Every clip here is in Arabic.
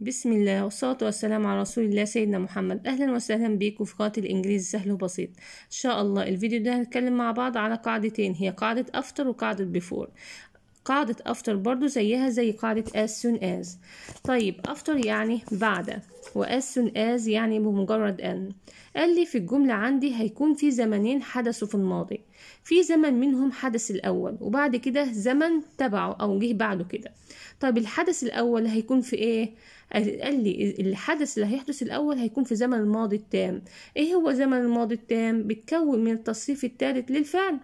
بسم الله والصلاة والسلام على رسول الله سيدنا محمد أهلا وسهلا بيكم في قاعدة الإنجليزي سهل وبسيط إن شاء الله الفيديو ده هنتكلم مع بعض على قاعدتين هي قاعدة أفتر وقاعدة بيفور قاعدة after برضو زيها زي قاعدة as soon as طيب after يعني بعد و as soon as يعني بمجرد أن قال لي في الجملة عندي هيكون في زمنين حدثوا في الماضي في زمن منهم حدث الأول وبعد كده زمن تبعه أو جه بعده كده طيب الحدث الأول هيكون في إيه؟ قال لي الحدث اللي هيحدث الأول هيكون في زمن الماضي التام إيه هو زمن الماضي التام؟ بيتكون من التصريف الثالث للفعل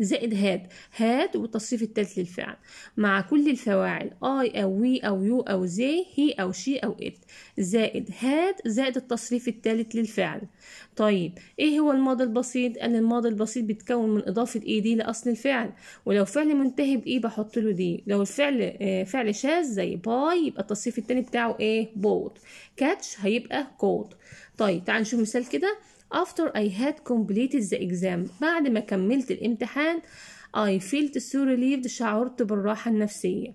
زائد هاد هاد والتصريف الثالث للفعل مع كل الفواعل اي او وي او يو او زي هي او شي او ات زائد هاد زائد التصريف الثالث للفعل طيب ايه هو الماضي البسيط ان الماضي البسيط بيتكون من اضافه اي e دي لاصل الفعل ولو فعل منتهي بايه e بحط له دي لو الفعل آه، فعل شاذ زي باي يبقى التصريف الثاني بتاعه ايه بوت كاتش هيبقى كوت طيب تعال نشوف مثال كده after I had completed the exam بعد ما كملت الامتحان I felt so relieved شعرت بالراحة النفسية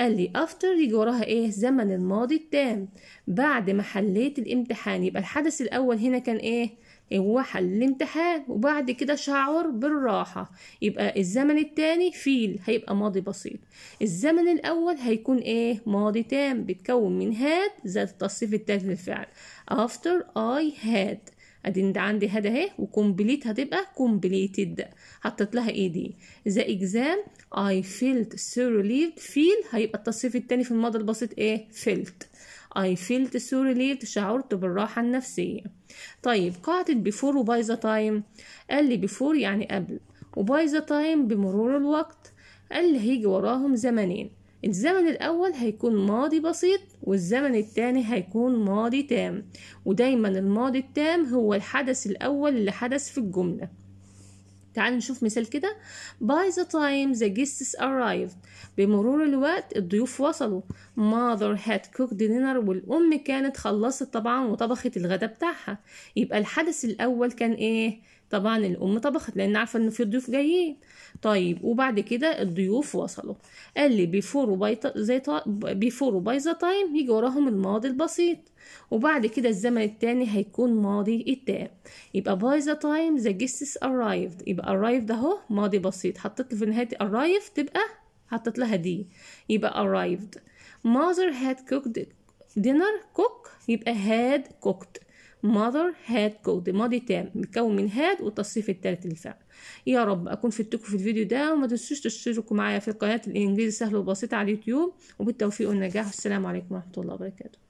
قال لي after يجي وراها ايه زمن الماضي التام بعد ما حليت الامتحان يبقى الحدث الاول هنا كان إيه؟, ايه هو حل الامتحان وبعد كده شعر بالراحة يبقى الزمن التاني فيل هيبقى ماضي بسيط الزمن الأول هيكون ايه ماضي تام بتكون من هاد ذات التصريف التالت للفعل after I had ادي ده عندي هدا اهي وكومبليت هتبقى كومبليتد حطيت لها ايه دي ذا اكزام اي فيلت سو ريليفد فيل هيبقى التصريف التاني في الماضي البسيط ايه فيلت اي فيلت سو relieved شعرت بالراحة النفسية طيب قاعدة بيفور وباي ذا تايم قال لي بيفور يعني قبل وباي ذا تايم بمرور الوقت قال لي هيجي وراهم زمنين الزمن الأول هيكون ماضي بسيط والزمن التاني هيكون ماضي تام ودايما الماضي التام هو الحدث الأول اللي حدث في الجملة تعالوا نشوف مثال كده by the time the guests arrived بمرور الوقت الضيوف وصلوا mother had cooked dinner والأم كانت خلصت طبعا وطبخت الغداء بتاعها يبقى الحدث الأول كان إيه طبعا الام طبخت لان عارفه ان في ضيوف جايين طيب وبعد كده الضيوف وصلوا قال لي بيفور وبايظه زي بيفور وبايظه تايم يجي وراهم الماضي البسيط وبعد كده الزمن التاني هيكون ماضي التام يبقى باي ذا تايم ذا جيستس ارايفد يبقى ارايفد اهو ماضي بسيط حطيت في نهايه ارايف تبقى حطيت لها دي يبقى ارايفد ماذر هاد كوكد دينر كوك يبقى هاد كوكت mother had go ماضي تام متكون من had والتصريف الثالث للفعل يا رب اكون فدتكم في الفيديو ده وما تنسوش تشتركوا معايا في قناه الانجليزي سهل وبسيط على اليوتيوب وبالتوفيق والنجاح والسلام عليكم ورحمه الله وبركاته